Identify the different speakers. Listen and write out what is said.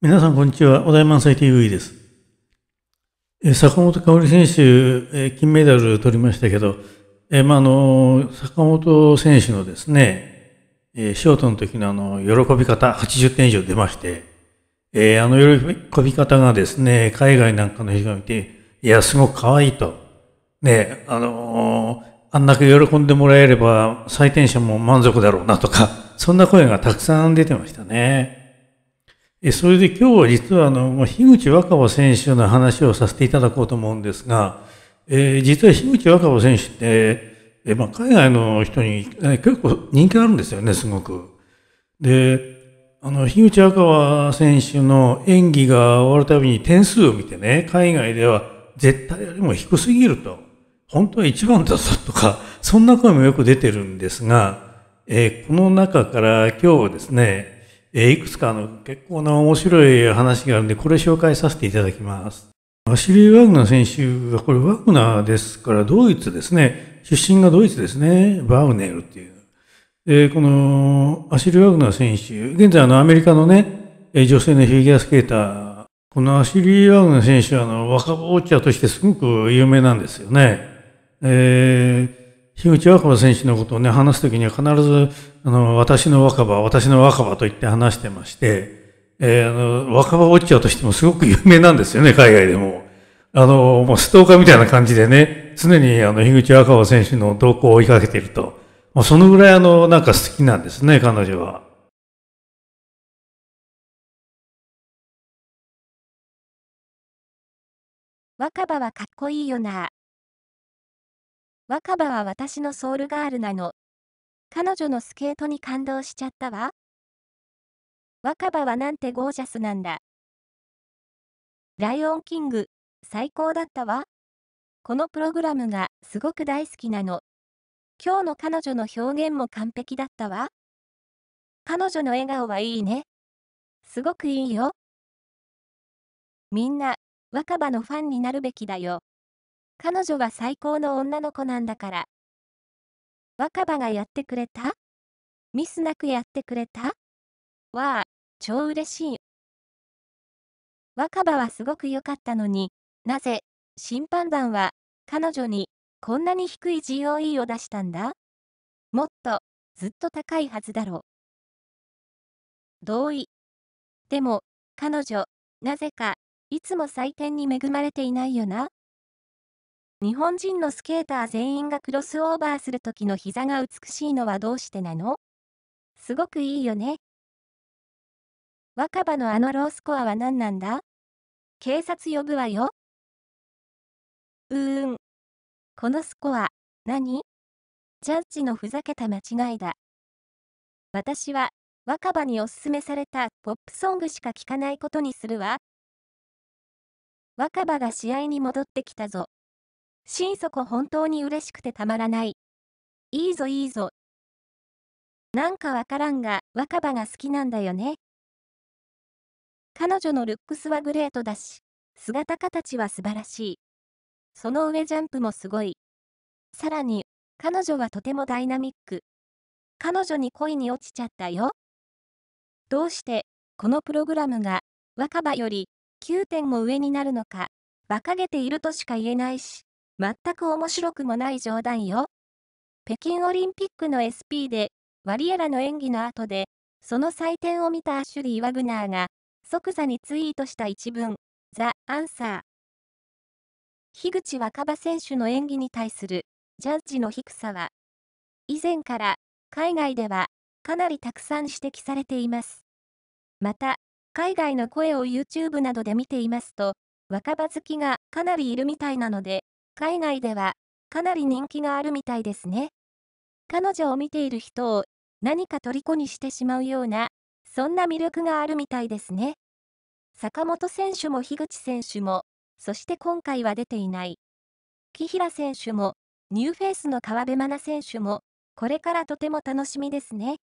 Speaker 1: 皆さん、こんにちは。お題満載 TV です。坂本香織選手、金メダル
Speaker 2: 取りましたけど、えまあ、あの坂本選手のですね、えショートの時のあの喜び方、80点以上出まして、えあの喜び方がですね、海外なんかの人が見て、いや、すごく可愛いと。ね、あのあんだけ喜んでもらえれば、採点者も満足だろうなとか、そんな声がたくさん出てましたね。それで今日は実はあの、樋口若葉選手の話をさせていただこうと思うんですが、えー、実は樋口若葉選手って、えー、まあ、海外の人に、え結構人気あるんですよね、すごく。で、あの、樋口若葉選手の演技が終わるたびに点数を見てね、海外では絶対よりも低すぎると、本当は一番だぞとか、そんな声もよく出てるんですが、えー、この中から今日はですね、えいくつかの結構な面白い話があるんで、これ紹介させていただきます。アシリー・ワグナー選手が、これワグナーですから、ドイツですね。出身がドイツですね。バウネルっていう。で、このアシリー・ワグナー選手、現在あのアメリカのね、女性のフィギュアスケーター、このアシリー・ワグナー選手はあの若坊茶としてすごく有名なんですよね。えー樋口若葉選手のことをね、話すときには必ず、あの、私の若葉、私の若葉と言って話してまして、えー、あの、若葉ウォちとしてもすごく有名なんですよね、海外でも。あの、もうストーカーみたいな感じでね、常にあ
Speaker 1: の、樋口若葉選手の動向を追いかけていると。もうそのぐらいあの、なんか好きなんですね、彼女は。若葉はかっこいいよな。
Speaker 3: 若葉は私のソウルガールなの。彼女のスケートに感動しちゃったわ。若葉はなんてゴージャスなんだ。ライオンキング、最高だったわ。このプログラムがすごく大好きなの。今日の彼女の表現も完璧だったわ。彼女の笑顔はいいね。すごくいいよ。みんな、若葉のファンになるべきだよ。彼女は最高の女の子なんだから。若葉がやってくれたミスなく
Speaker 1: やってくれたわあ、超嬉しい。若
Speaker 3: 葉はすごく良かったのに、なぜ、審判団は、彼女に、こんなに低い GOE を出したんだもっと、ずっと高いはずだろう。
Speaker 1: 同意。でも、彼女、なぜか、
Speaker 3: いつも採点に恵まれていないよな。日本人のスケーター全員がクロスオーバーする時の膝が美しいのはどうしてなのすごくいいよね。若葉のあのロースコアは何なんだ
Speaker 1: 警察呼ぶわよ。うーん。このス
Speaker 3: コア、何ジャッジのふざけた間違いだ。私は、若葉におすすめされたポップソングしか聴かないことにするわ。若葉が試合に戻ってきたぞ。心底本当に嬉しくてたまらない。いいぞいいぞ。なんかわからんが、若葉が好きなんだよね。彼女のルックスはグレートだし、姿形は素晴らしい。その上ジャンプもすごい。さらに、彼女はとてもダイナミック。彼女に恋に落ちちゃったよ。どうして、このプログラムが、若葉より、9点も上になるのか、馬鹿げているとしか言えないし。全く面白くもない冗談よ。北京オリンピックの SP で、ワリエラの演技の後で、その採点を見たアシュリー・ワグナーが、即座にツイートした一文、ザ・アンサー。樋口若葉選手の演技に対する、ジャッジの低さは、以前から、海外では、かなりたくさん指摘されています。また、海外の声を YouTube などで見ていますと、若葉好きがかなりいるみたいなので、海外ではかなり人気があるみたいですね。彼女を見ている人を何か虜にしてしまうような、そんな魅力があるみたいですね。坂本選手も樋口選手も、そして今回は出ていない。木平選手も、ニューフェイスの川辺真奈選手も、これからとても楽しみですね。